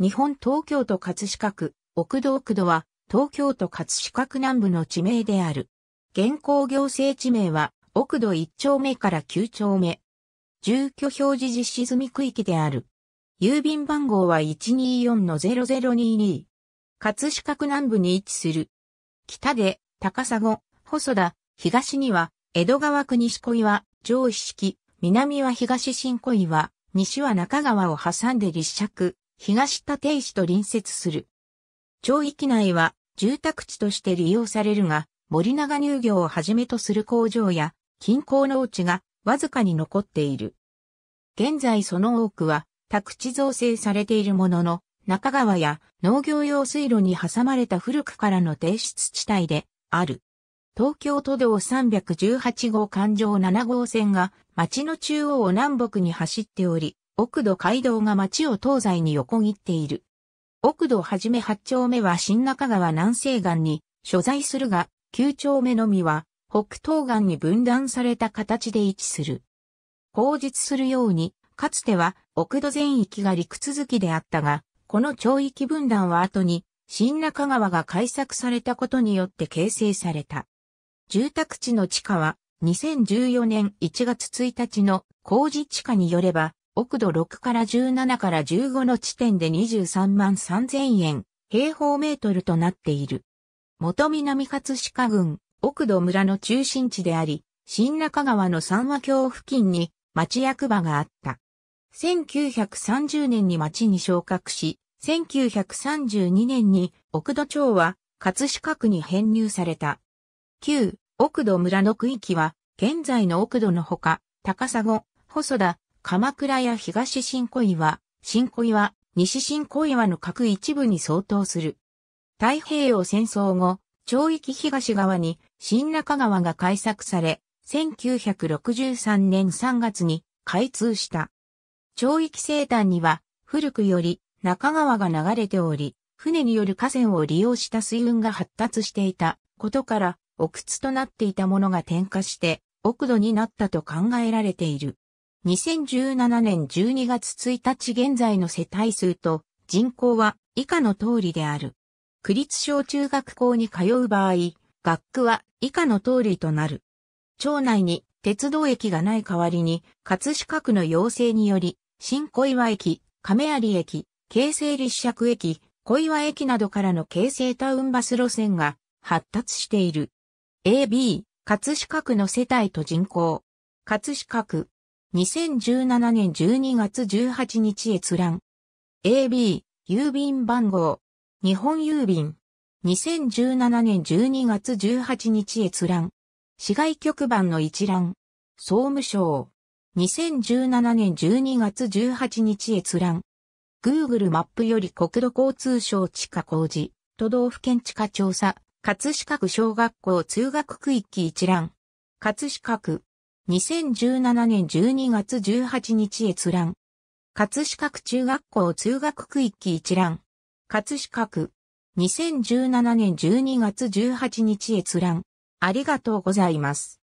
日本東京都葛飾区、奥道区戸は、東京都葛飾区南部の地名である。現行行政地名は、奥土1丁目から9丁目。住居表示実施済み区域である。郵便番号は124-0022。葛飾区南部に位置する。北で、高砂、細田、東には、江戸川区西小岩、上一式、南は東新小岩、西は中川を挟んで立社区、東立石と隣接する。町域内は住宅地として利用されるが、森永乳業をはじめとする工場や近郊農地がわずかに残っている。現在その多くは宅地造成されているものの、中川や農業用水路に挟まれた古くからの低湿地帯である。東京都道318号環状7号線が町の中央を南北に走っており、奥土街道が町を東西に横切っている。奥土はじめ八丁目は新中川南西岸に所在するが、九丁目のみは北東岸に分断された形で位置する。口述するように、かつては奥土全域が陸続きであったが、この町域分断は後に新中川が開削されたことによって形成された。住宅地の地下は2014年1月1日の工事地下によれば奥土6から17から15の地点で23万3000円、平方メートルとなっている。元南葛飾郡、奥土村の中心地であり、新中川の三和橋付近に町役場があった。1930年に町に昇格し、1932年に奥土町は葛飾区に編入された。旧奥土村の区域は現在の奥土のほか、高砂、細田、鎌倉や東新小岩、新小岩、西新小岩の各一部に相当する。太平洋戦争後、町域東側に新中川が開削され、1963年3月に開通した。町域西端には古くより中川が流れており、船による河川を利用した水運が発達していたことから、奥津となっていたものが点火して、奥土になったと考えられている。2017年12月1日現在の世帯数と人口は以下の通りである。区立小中学校に通う場合、学区は以下の通りとなる。町内に鉄道駅がない代わりに、葛飾区の要請により、新小岩駅、亀有駅、京成立石駅、小岩駅などからの京成タウンバス路線が発達している。AB、葛飾区の世帯と人口。葛飾区、2017年12月18日閲覧。AB、郵便番号。日本郵便。2017年12月18日閲覧。市外局番の一覧。総務省。2017年12月18日閲覧。Google マップより国土交通省地下工事、都道府県地下調査、葛飾区小学校通学区域一覧。葛飾区、2017年12月18日閲覧。葛飾区中学校通学区域一覧。葛飾区。2017年12月18日閲覧。ありがとうございます。